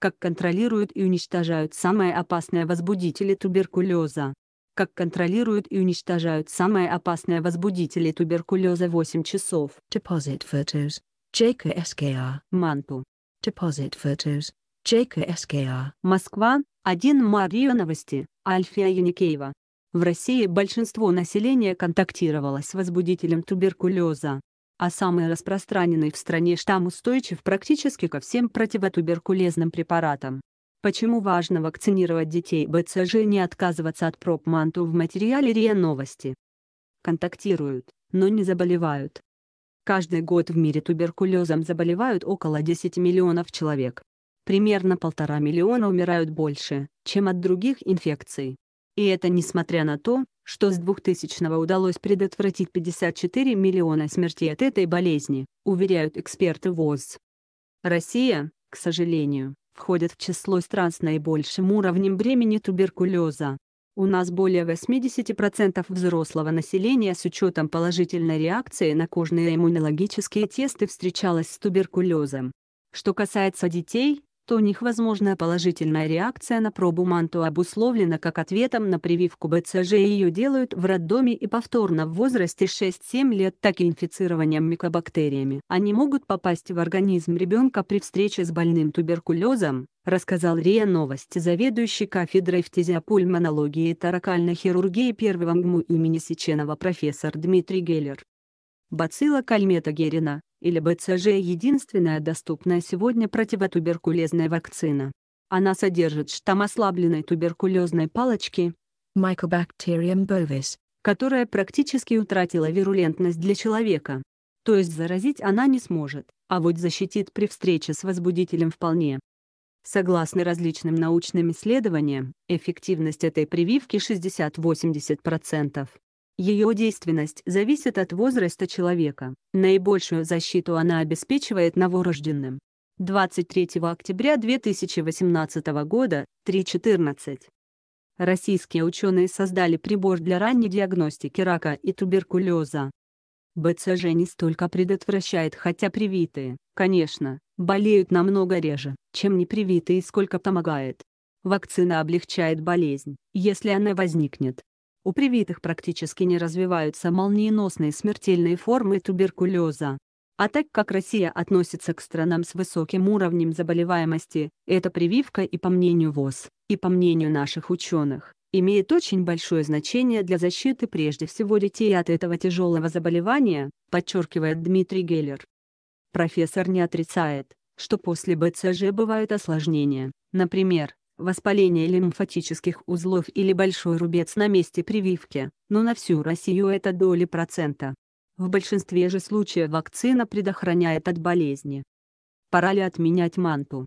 как контролируют и уничтожают самые опасные возбудители туберкулеза, как контролируют и уничтожают самые опасные возбудители туберкулеза 8 часов. Deposit photos. JKSKR. Манту. Deposit photos. JKSKR. Москва, 1 Мария Новости, Альфия Юникеева. В России большинство населения контактировало с возбудителем туберкулеза а самый распространенный в стране штамм устойчив практически ко всем противотуберкулезным препаратам. Почему важно вакцинировать детей БЦЖ и не отказываться от пропманту в материале РИА Новости? Контактируют, но не заболевают. Каждый год в мире туберкулезом заболевают около 10 миллионов человек. Примерно полтора миллиона умирают больше, чем от других инфекций. И это несмотря на то, что с 2000-го удалось предотвратить 54 миллиона смертей от этой болезни, уверяют эксперты ВОЗ. Россия, к сожалению, входит в число стран с наибольшим уровнем бремени туберкулеза. У нас более 80% взрослого населения с учетом положительной реакции на кожные иммунологические тесты встречалось с туберкулезом. Что касается детей, то у них возможная положительная реакция на пробу манту обусловлена как ответом на прививку БЦЖ и ее делают в роддоме и повторно в возрасте 6-7 лет, так и инфицированием микобактериями. Они могут попасть в организм ребенка при встрече с больным туберкулезом, рассказал РИА Новости заведующий кафедрой фтизиопульмонологии и таракальной хирургии первого МГУ имени Сеченова профессор Дмитрий Геллер. Бацилла кальметогерина, или БЦЖ – единственная доступная сегодня противотуберкулезная вакцина. Она содержит штамм ослабленной туберкулезной палочки Mycobacterium bovis, которая практически утратила вирулентность для человека. То есть заразить она не сможет, а вот защитит при встрече с возбудителем вполне. Согласно различным научным исследованиям, эффективность этой прививки 60-80%. Ее действенность зависит от возраста человека. Наибольшую защиту она обеспечивает новорожденным. 23 октября 2018 года, 3.14. Российские ученые создали прибор для ранней диагностики рака и туберкулеза. БЦЖ не столько предотвращает, хотя привитые, конечно, болеют намного реже, чем непривитые и сколько помогает. Вакцина облегчает болезнь, если она возникнет. У привитых практически не развиваются молниеносные смертельные формы туберкулеза. А так как Россия относится к странам с высоким уровнем заболеваемости, эта прививка и по мнению ВОЗ, и по мнению наших ученых, имеет очень большое значение для защиты прежде всего детей от этого тяжелого заболевания, подчеркивает Дмитрий Геллер. Профессор не отрицает, что после БЦЖ бывают осложнения, например, воспаление лимфатических узлов или большой рубец на месте прививки, но на всю Россию это доли процента. В большинстве же случаев вакцина предохраняет от болезни. Пора ли отменять манту?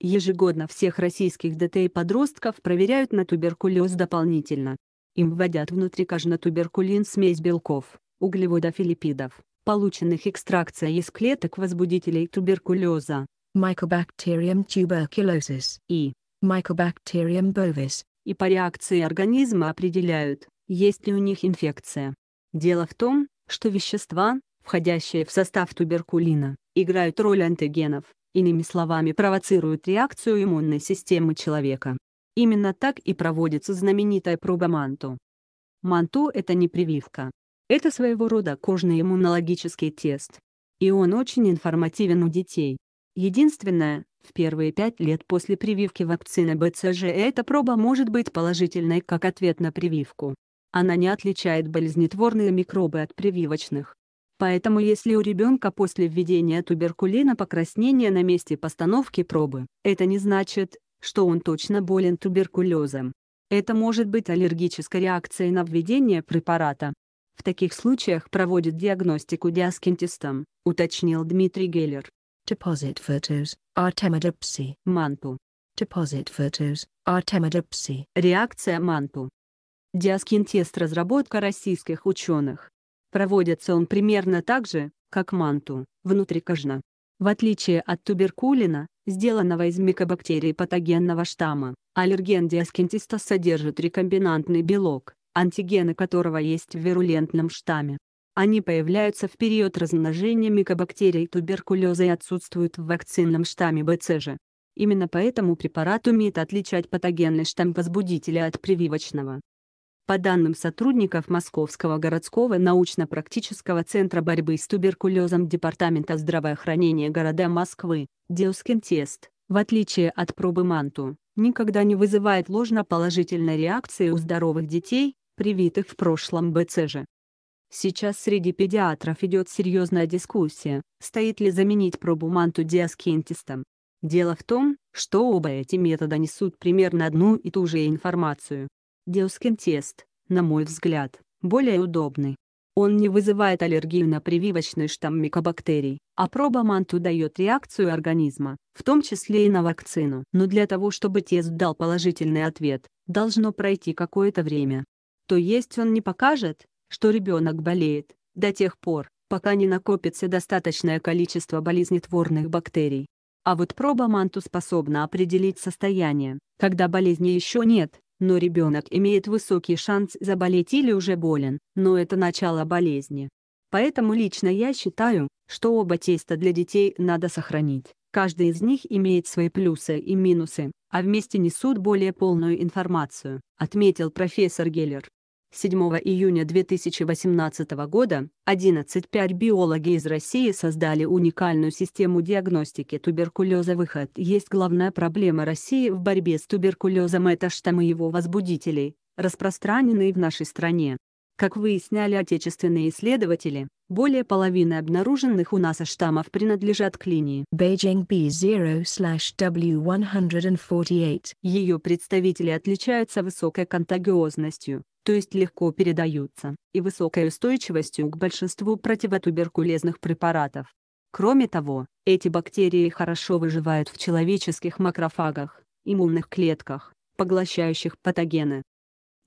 Ежегодно всех российских детей и подростков проверяют на туберкулез дополнительно. Им вводят внутрикожно-туберкулин смесь белков, углеводов и липидов, полученных экстракцией из клеток возбудителей туберкулеза Mycobacterium tuberculosis и Mycobacterium bovis, и по реакции организма определяют, есть ли у них инфекция. Дело в том, что вещества, входящие в состав туберкулина, играют роль антигенов, иными словами провоцируют реакцию иммунной системы человека. Именно так и проводится знаменитая проба МАНТУ. МАНТУ – это не прививка. Это своего рода кожный иммунологический тест. И он очень информативен у детей. Единственное, в первые пять лет после прививки вакцины БЦЖ эта проба может быть положительной как ответ на прививку. Она не отличает болезнетворные микробы от прививочных. Поэтому если у ребенка после введения туберкулина покраснение на месте постановки пробы, это не значит, что он точно болен туберкулезом. Это может быть аллергической реакцией на введение препарата. В таких случаях проводит диагностику диаскентистом, уточнил Дмитрий Геллер. Deposit photos, Artemidopsy. Манту. Deposit photos, Artemidopsy. Реакция Манту. Диаскин-тест разработка российских ученых. Проводится он примерно так же, как Манту, внутрикожно. В отличие от туберкулина, сделанного из микобактерий патогенного штамма, аллерген диаскинтиста содержит рекомбинантный белок, антигены которого есть в вирулентном штамме. Они появляются в период размножения микобактерий туберкулеза и отсутствуют в вакцинном штамме БЦЖ. Именно поэтому препарат умеет отличать патогенный штамм возбудителя от прививочного. По данным сотрудников Московского городского научно-практического центра борьбы с туберкулезом Департамента здравоохранения города Москвы, Деускин тест, в отличие от пробы манту, никогда не вызывает ложноположительной реакции у здоровых детей, привитых в прошлом БЦЖ. Сейчас среди педиатров идет серьезная дискуссия, стоит ли заменить пробу манту диаскентистом. Дело в том, что оба эти метода несут примерно одну и ту же информацию. Диоскентест, на мой взгляд, более удобный. Он не вызывает аллергию на прививочный штамм микобактерий, а проба манту дает реакцию организма, в том числе и на вакцину. Но для того чтобы тест дал положительный ответ, должно пройти какое-то время. То есть он не покажет, что ребенок болеет, до тех пор, пока не накопится достаточное количество болезнетворных бактерий. А вот проба манту способна определить состояние, когда болезни еще нет, но ребенок имеет высокий шанс заболеть или уже болен, но это начало болезни. Поэтому лично я считаю, что оба теста для детей надо сохранить. Каждый из них имеет свои плюсы и минусы, а вместе несут более полную информацию, отметил профессор Геллер. 7 июня 2018 года 11-5 биологи из России создали уникальную систему диагностики туберкулеза «Выход». Есть главная проблема России в борьбе с туберкулезом – это штаммы его возбудителей, распространенные в нашей стране. Как выясняли отечественные исследователи, более половины обнаруженных у нас штаммов принадлежат к линии Beijing B0-W148. Ее представители отличаются высокой контагиозностью, то есть легко передаются, и высокой устойчивостью к большинству противотуберкулезных препаратов. Кроме того, эти бактерии хорошо выживают в человеческих макрофагах, иммунных клетках, поглощающих патогены.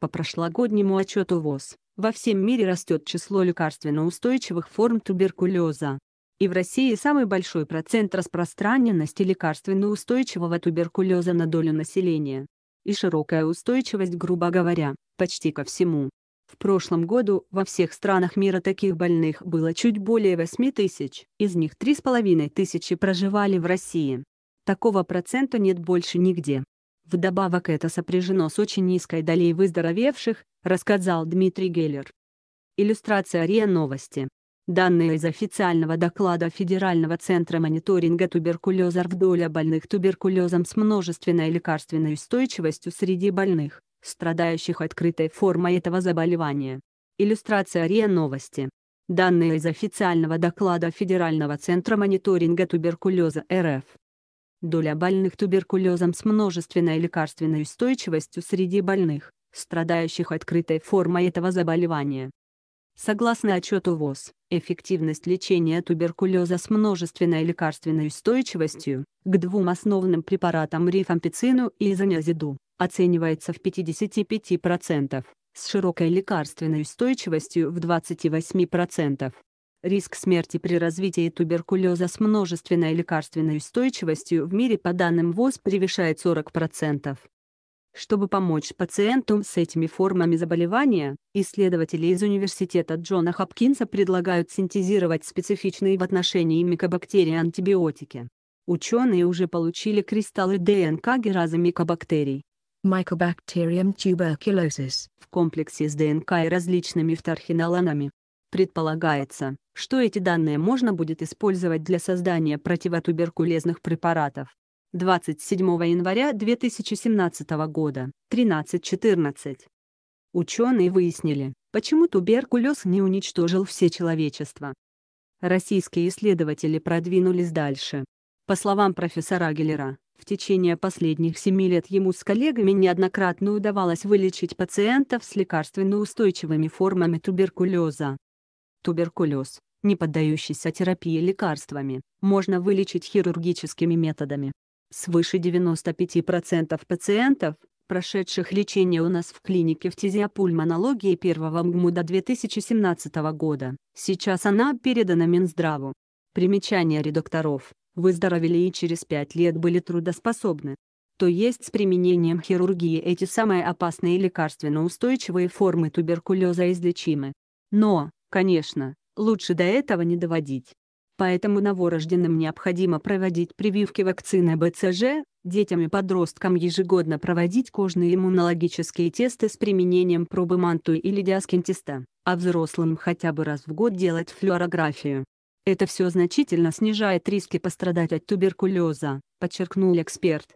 По прошлогоднему отчету ВОЗ, во всем мире растет число лекарственно устойчивых форм туберкулеза. И в России самый большой процент распространенности лекарственно устойчивого туберкулеза на долю населения и широкая устойчивость, грубо говоря, почти ко всему. В прошлом году во всех странах мира таких больных было чуть более 8 тысяч, из них 3,5 тысячи проживали в России. Такого процента нет больше нигде. Вдобавок это сопряжено с очень низкой долей выздоровевших, рассказал Дмитрий Геллер. Иллюстрация РИА Новости. Данные из официального доклада Федерального центра мониторинга туберкулеза доля больных туберкулезом с множественной лекарственной устойчивостью среди больных, страдающих открытой формой этого заболевания. Иллюстрация РИА Новости. Данные из официального доклада Федерального центра мониторинга туберкулеза РФ. Доля больных туберкулезом с множественной лекарственной устойчивостью среди больных, страдающих открытой формой этого заболевания, Согласно отчету ВОЗ, эффективность лечения туберкулеза с множественной лекарственной устойчивостью к двум основным препаратам рифампицину и изонязиду оценивается в 55%, с широкой лекарственной устойчивостью в 28%. Риск смерти при развитии туберкулеза с множественной лекарственной устойчивостью в мире по данным ВОЗ превышает 40%. Чтобы помочь пациентам с этими формами заболевания, исследователи из Университета Джона Хопкинса предлагают синтезировать специфичные в отношении микобактерии антибиотики. Ученые уже получили кристаллы ДНК гераза микобактерий. Mycobacterium tuberculosis в комплексе с ДНК и различными фторхиноланами. Предполагается, что эти данные можно будет использовать для создания противотуберкулезных препаратов. 27 января 2017 года, 13.14. Ученые выяснили, почему туберкулез не уничтожил все человечество. Российские исследователи продвинулись дальше. По словам профессора Геллера, в течение последних семи лет ему с коллегами неоднократно удавалось вылечить пациентов с лекарственно устойчивыми формами туберкулеза. Туберкулез, не поддающийся терапии лекарствами, можно вылечить хирургическими методами, Свыше 95% пациентов, прошедших лечение у нас в клинике в фтизиопульмонологии первого МГМУ до 2017 года, сейчас она передана Минздраву. Примечание редакторов: Выздоровели и через 5 лет были трудоспособны то есть с применением хирургии эти самые опасные лекарственно устойчивые формы туберкулеза излечимы. Но, конечно, лучше до этого не доводить. Поэтому новорожденным необходимо проводить прививки вакцины БЦЖ, детям и подросткам ежегодно проводить кожные иммунологические тесты с применением пробы манту или диаскин-теста, а взрослым хотя бы раз в год делать флюорографию. Это все значительно снижает риски пострадать от туберкулеза, подчеркнул эксперт.